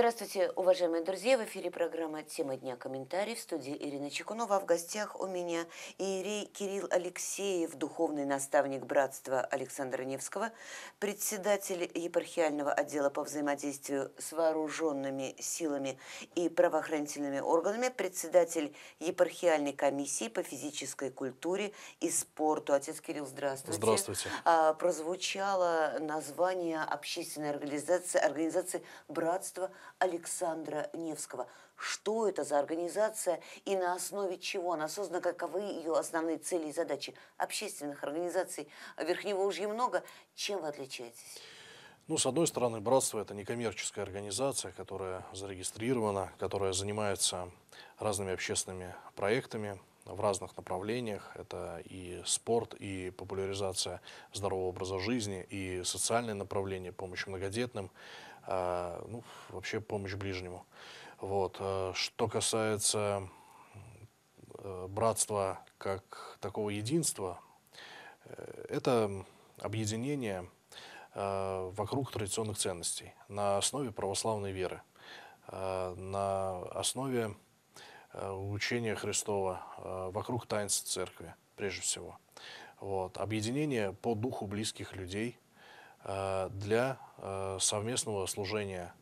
Здравствуйте, уважаемые друзья! В эфире программа «Тема дня. Комментарий» в студии Ирина Чекунова. А в гостях у меня Ирей Кирилл Алексеев, духовный наставник братства Александра Невского, председатель епархиального отдела по взаимодействию с вооруженными силами и правоохранительными органами, председатель епархиальной комиссии по физической культуре и спорту. Отец Кирилл, здравствуйте. Здравствуйте. А, прозвучало название общественной организации, организации «Братство Александра Невского. Что это за организация и на основе чего она создана, каковы ее основные цели и задачи? Общественных организаций Верхнего Ужья много. Чем вы отличаетесь? Ну, с одной стороны, братство – это некоммерческая организация, которая зарегистрирована, которая занимается разными общественными проектами, в разных направлениях. Это и спорт, и популяризация здорового образа жизни, и социальное направление, помощь многодетным, а, ну, вообще помощь ближнему. Вот. А, что касается э, братства как такого единства, э, это объединение а, вокруг традиционных ценностей на основе православной веры, на основе э, учения Христова, вокруг таинств церкви прежде всего. Вот. Объединение по духу близких людей – Э, для э, совместного служения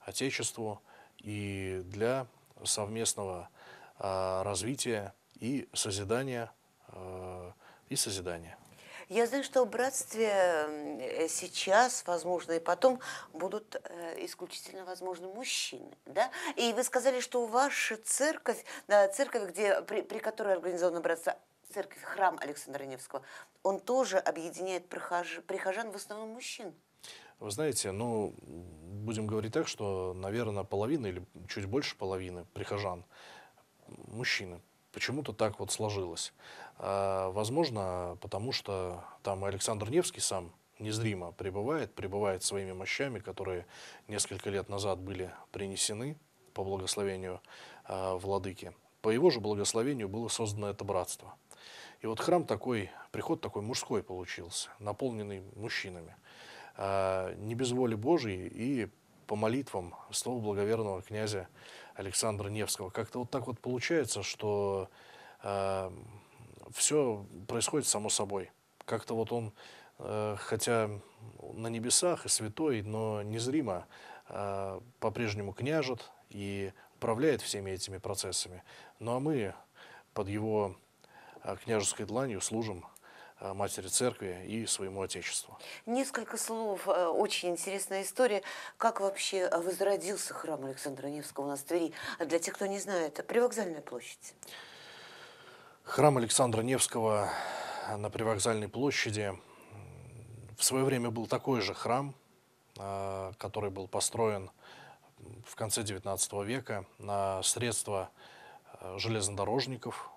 Отечеству и для совместного э, развития и созидания, и созидания. Я знаю, что в братстве сейчас, возможно, и потом будут исключительно, возможно, мужчины. Да? И вы сказали, что ваша церковь, да, церковь, где, при, при которой организовано братство, церковь, храм Александра Невского, он тоже объединяет прихож... прихожан, в основном мужчин. Вы знаете, ну, будем говорить так, что, наверное, половина или чуть больше половины прихожан мужчины. Почему-то так вот сложилось. А, возможно, потому что там Александр Невский сам незримо пребывает, пребывает своими мощами, которые несколько лет назад были принесены по благословению э, владыки по его же благословению было создано это братство. И вот храм такой, приход такой мужской получился, наполненный мужчинами. А, не без воли Божией и по молитвам слова благоверного князя Александра Невского. Как-то вот так вот получается, что а, все происходит само собой. Как-то вот он, а, хотя на небесах и святой, но незримо по-прежнему княжет, и управляет всеми этими процессами. Ну а мы под его а, княжеской дланью служим а, Матери Церкви и своему Отечеству. Несколько слов. Э, очень интересная история. Как вообще э, возродился храм Александра Невского у нас в Твери? А для тех, кто не знает, привокзальная площадь. Храм Александра Невского э, на привокзальной площади в свое время был такой же храм, который был построен в конце XIX века на средства э, железнодорожников.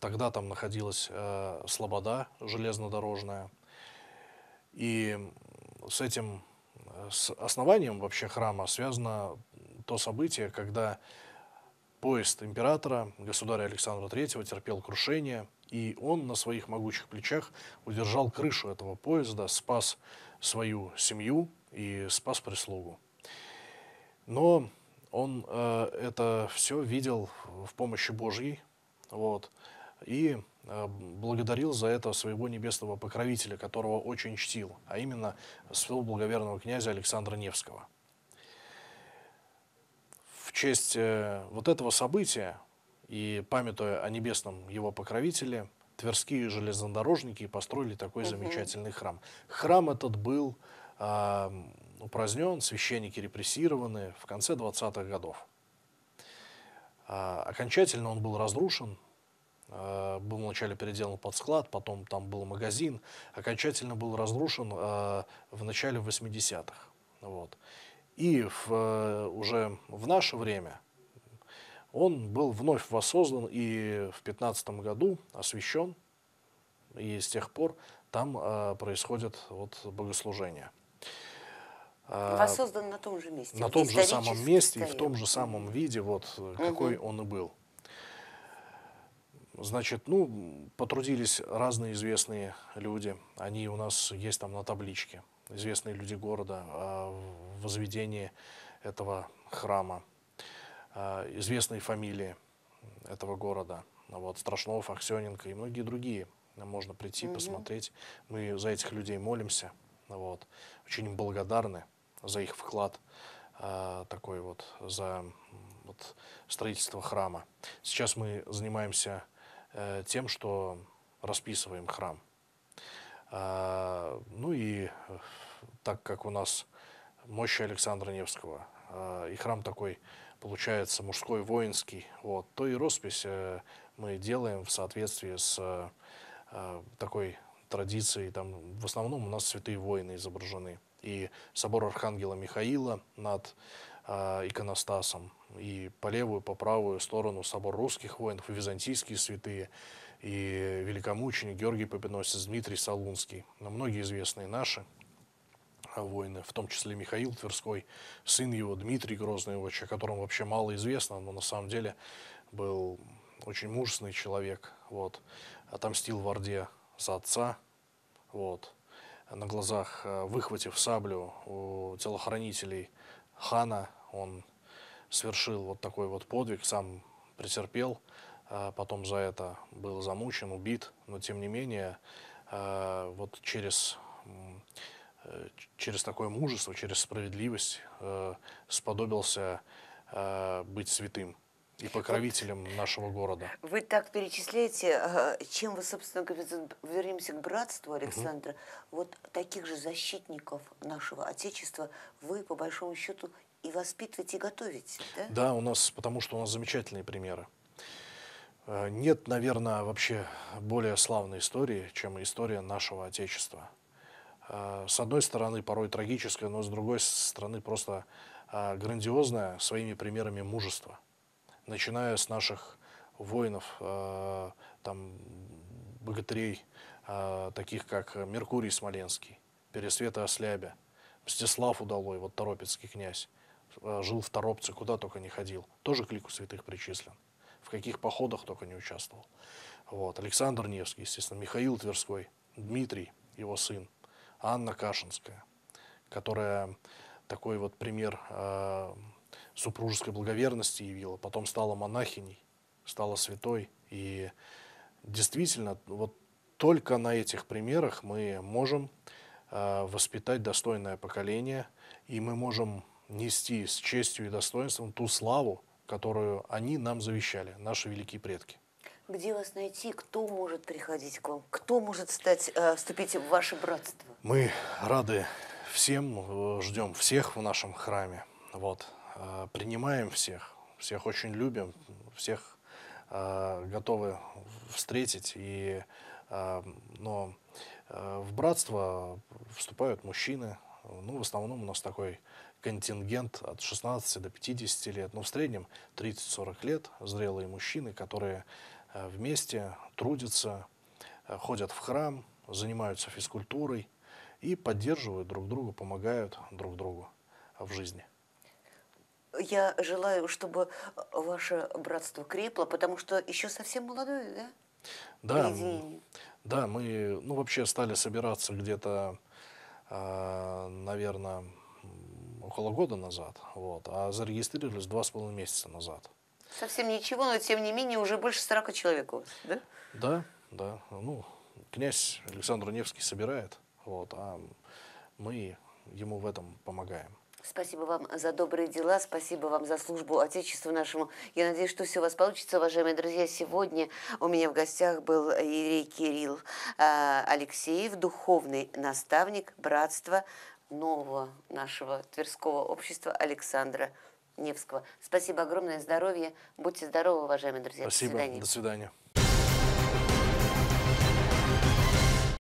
Тогда там находилась э, слобода железнодорожная. И с этим, э, с основанием вообще храма связано то событие, когда поезд императора, государя Александра III, терпел крушение, и он на своих могучих плечах удержал крышу этого поезда, спас свою семью и спас прислугу но он э, это все видел в помощи Божьей, вот, и э, благодарил за это своего небесного покровителя, которого очень чтил, а именно своего благоверного князя Александра Невского. В честь э, вот этого события и памятуя о небесном его покровителе, тверские железнодорожники построили такой замечательный храм. Храм этот был э, упразднен, священники репрессированы в конце 20-х годов. А, окончательно он был разрушен, а, был вначале переделан под склад, потом там был магазин, окончательно был разрушен а, в начале 80-х. Вот. И в, э, уже в наше время он был вновь воссоздан и в 15 году освящен, и с тех пор там происходят вот богослужения. А, Воссоздан на том же месте. На том же самом месте стоит. и в том же самом виде, вот э, какой угу. он и был. Значит, ну, потрудились разные известные люди. Они у нас есть там на табличке. Известные люди города а, в возведении этого храма. А, известные фамилии этого города. Вот Страшнов, Аксененко и многие другие. Можно прийти, угу. посмотреть. Мы за этих людей молимся. Вот. Очень им благодарны за их вклад э, такой вот, за вот, строительство храма. Сейчас мы занимаемся э, тем, что расписываем храм. Э, ну и так как у нас мощи Александра Невского, и храм такой получается мужской, воинский, вот, то и роспись мы делаем в соответствии с такой традицией. Там в основном у нас святые воины изображены и собор Архангела Михаила над э, иконостасом, и по левую, по правую сторону собор русских воинов, и византийские святые, и великомученик Георгий Победоносец, Дмитрий Солунский, многие известные наши а, воины, в том числе Михаил Тверской, сын его Дмитрий Грозный Отче, о котором вообще мало известно, но на самом деле был очень мужественный человек, вот, отомстил в Орде за отца, вот, на глазах, э, выхватив саблю у телохранителей хана, он совершил вот такой вот подвиг, сам претерпел, а потом за это был замучен, убит, но тем не менее, э, вот через, э, через такое мужество, через справедливость сподобился быть святым и покровителем вот нашего города. Вы так перечисляете, э, чем вы, собственно говоря, вернемся к братству Александра. Угу. Вот таких же защитников нашего Отечества вы, по большому счету, и воспитываете, и готовите, да? Да, у нас, потому что у нас замечательные примеры. Э, нет, наверное, вообще более славной истории, чем история нашего Отечества. Э, с одной стороны, порой трагическая, но с другой стороны, просто грандиозная своими примерами мужества – начиная с наших воинов, э, там, богатырей, э, таких как Меркурий Смоленский, Пересвета Ослябя, Мстислав Удалой, вот Торопецкий князь, э, жил в Торопце, куда только не ходил, тоже к лику святых причислен, в каких походах только не участвовал. Вот, Александр Невский, естественно, Михаил Тверской, Дмитрий, его сын, Анна Кашинская, которая такой вот пример э, супружеской благоверности явила, потом стала монахиней, стала святой. И действительно, вот только на этих примерах мы можем э, воспитать достойное поколение, и мы можем нести с честью и достоинством ту славу, которую они нам завещали, наши великие предки. Где вас найти? Кто может приходить к вам? Кто может стать, э, вступить в ваше братство? Мы рады всем, э, ждем всех в нашем храме. Вот. А, принимаем всех, всех очень любим, всех а, готовы встретить. И, а, но в братство вступают мужчины. Ну, в основном у нас такой контингент от 16 до 50 лет. Но ну, в среднем 30-40 лет зрелые мужчины, которые вместе трудятся, ходят в храм, занимаются физкультурой и поддерживают друг друга, помогают друг другу в жизни. Я желаю, чтобы э, ваше братство крепло, потому что еще совсем молодое, да? Да, да, мы ну, вообще стали собираться где-то, э, наверное, около года назад, вот, а зарегистрировались два с половиной месяца назад. Совсем ничего, но тем не менее уже больше 40 человек у вас, да? Да, да. Ну, князь Александр Невский собирает, вот, а мы ему в этом помогаем. Спасибо вам за добрые дела, спасибо вам за службу Отечеству нашему. Я надеюсь, что все у вас получится, уважаемые друзья. Сегодня у меня в гостях был Ирий Кирилл а, Алексеев, духовный наставник братства нового нашего Тверского общества Александра Невского. Спасибо огромное, здоровья. Будьте здоровы, уважаемые друзья. Спасибо, до свидания. До свидания.